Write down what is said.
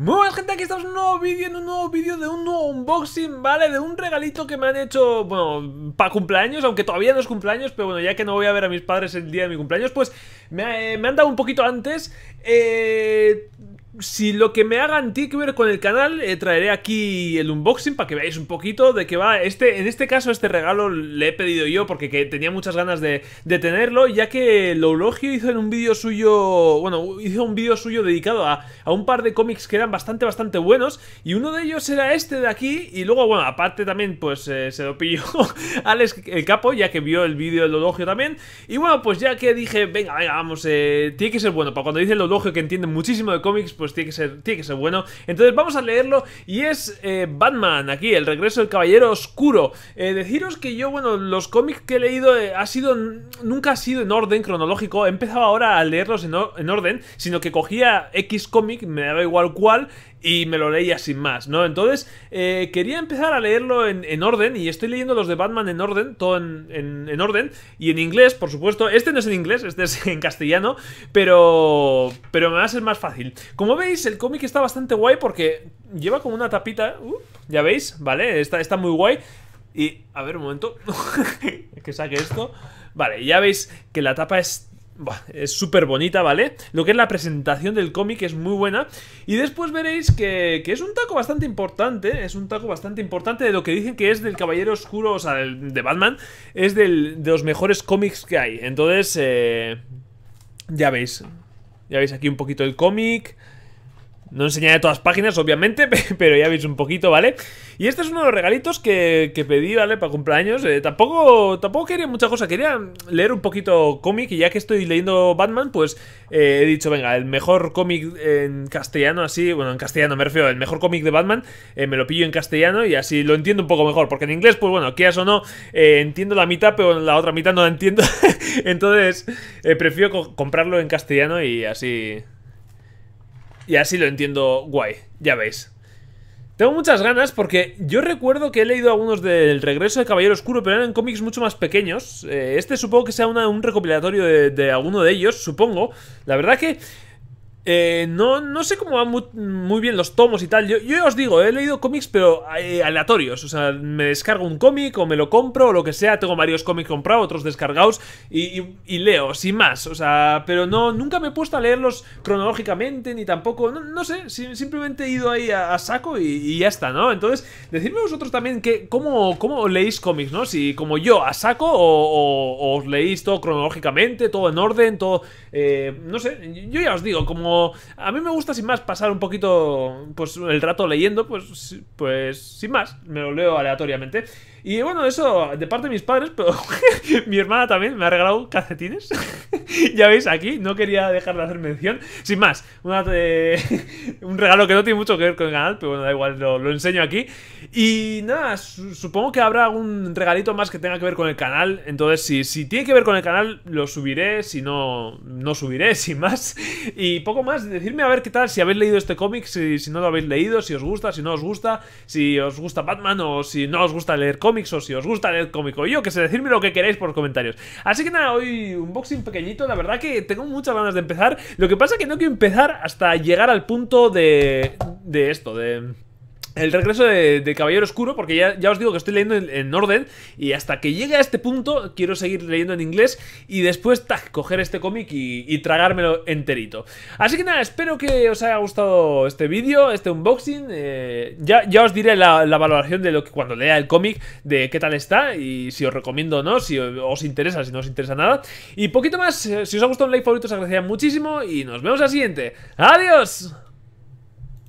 Muy buenas gente, aquí estamos en un nuevo vídeo, en un nuevo vídeo de un nuevo unboxing, ¿vale? De un regalito que me han hecho, bueno, para cumpleaños, aunque todavía no es cumpleaños, pero bueno, ya que no voy a ver a mis padres el día de mi cumpleaños, pues me, eh, me han dado un poquito antes, eh si lo que me hagan tiene que ver con el canal, eh, traeré aquí el unboxing para que veáis un poquito de qué va. Este, en este caso, este regalo le he pedido yo porque tenía muchas ganas de, tenerlo, ya que Loulogio hizo en un vídeo suyo, bueno, hizo un vídeo suyo dedicado a, un par de cómics que eran bastante, bastante buenos, y uno de ellos era este de aquí, y luego, bueno, aparte también, pues eh, se lo pilló Alex el Capo, ya que vio el vídeo del Loulogio también, y bueno, pues ya que dije, venga, venga, vamos, eh, tiene que ser bueno, para cuando dice Loulogio que entiende muchísimo de cómics, pues tiene que ser, tiene que ser bueno. Entonces vamos a leerlo y es eh, Batman, aquí, el regreso del Caballero Oscuro. Eh, deciros que yo, bueno, los cómics que he leído eh, ha sido, nunca ha sido en orden cronológico, he empezado ahora a leerlos en, en orden, sino que cogía X cómic, me daba igual cuál, y me lo leía sin más, ¿no? Entonces, eh, quería empezar a leerlo en, orden, y estoy leyendo los de Batman en orden, todo en, en, orden, y en inglés, por supuesto. Este no es en inglés, este es en castellano, pero, pero me va a ser más fácil. Como veis, el cómic está bastante guay porque lleva como una tapita, uh, ya veis, ¿vale? Está, está muy guay. Y, a ver, un momento, que saque esto. Vale, ya veis que la tapa es es súper bonita, ¿vale? Lo que es la presentación del cómic es muy buena. Y después veréis que, es un taco bastante importante, es un taco bastante importante de lo que dicen que es del Caballero Oscuro, o sea, de Batman, es de los mejores cómics que hay. Entonces, eh, ya veis, ya veis aquí un poquito el cómic. No enseñaré todas las páginas, obviamente, pero ya veis un poquito, ¿vale? Y este es uno de los regalitos que, pedí, ¿vale? Para cumpleaños. Eh, tampoco, tampoco quería mucha cosa, quería leer un poquito cómic y ya que estoy leyendo Batman, pues eh, he dicho, venga, el mejor cómic en castellano, así, bueno, en castellano me refiero, el mejor cómic de Batman, eh, me lo pillo en castellano y así lo entiendo un poco mejor, porque en inglés, pues bueno, quieras o no, entiendo la mitad, pero la otra mitad no la entiendo. Entonces, prefiero comprarlo en castellano y así... Y así lo entiendo guay, ya veis. Tengo muchas ganas porque yo recuerdo que he leído algunos del regreso de Caballero Oscuro, pero eran cómics mucho más pequeños. Eh, este supongo que sea un recopilatorio de, de, alguno de ellos, supongo. La verdad que eh, no, no sé cómo van muy, bien los tomos y tal. Yo, yo ya os digo, he leído cómics, pero eh, aleatorios. O sea, me descargo un cómic o me lo compro o lo que sea. Tengo varios cómics comprados, otros descargados y, leo, sin más. O sea, pero no, nunca me he puesto a leerlos cronológicamente ni tampoco. No, sé, simplemente he ido ahí a, saco y, ya está, ¿no? Entonces, decidme vosotros también que, cómo, cómo leéis cómics, ¿no? Si como yo, a saco o, os leéis todo cronológicamente, todo en orden, todo. Eh, no sé, yo ya os digo, como a mí me gusta sin más pasar un poquito pues el rato leyendo, pues pues sin más, me lo leo aleatoriamente. Y bueno, eso de parte de mis padres, pero mi hermana también me ha regalado calcetines. ya veis, aquí no quería dejar de hacer mención. Sin más, eh, un regalo que no tiene mucho que ver con el canal, pero bueno, da igual, lo, enseño aquí. Y nada, supongo que habrá algún regalito más que tenga que ver con el canal. Entonces, si, tiene que ver con el canal, lo subiré. Si no, no subiré, sin más. Y poco más, decirme a ver qué tal, si habéis leído este cómic, si, si no lo habéis leído, si os gusta, si no os gusta, si os gusta Batman o si no os gusta leer cómics o si os gusta leer cómico yo, que sé, decirme lo que queréis por comentarios. Así que nada, hoy unboxing pequeñito la verdad que tengo muchas ganas de empezar. Lo que pasa es que no quiero empezar hasta llegar al punto de, de esto, de el regreso de, Caballero Oscuro, porque ya, os digo que estoy leyendo en, orden y hasta que llegue a este punto quiero seguir leyendo en inglés y después tac, coger este cómic y, tragármelo enterito. Así que nada, espero que os haya gustado este vídeo, este unboxing. Eh, ya, ya os diré la, valoración de lo que cuando lea el cómic, de qué tal está y si os recomiendo o no, si os interesa, si no os interesa nada. Y poquito más, eh, si os ha gustado un like favorito os agradecería muchísimo y nos vemos al siguiente. ¡Adiós!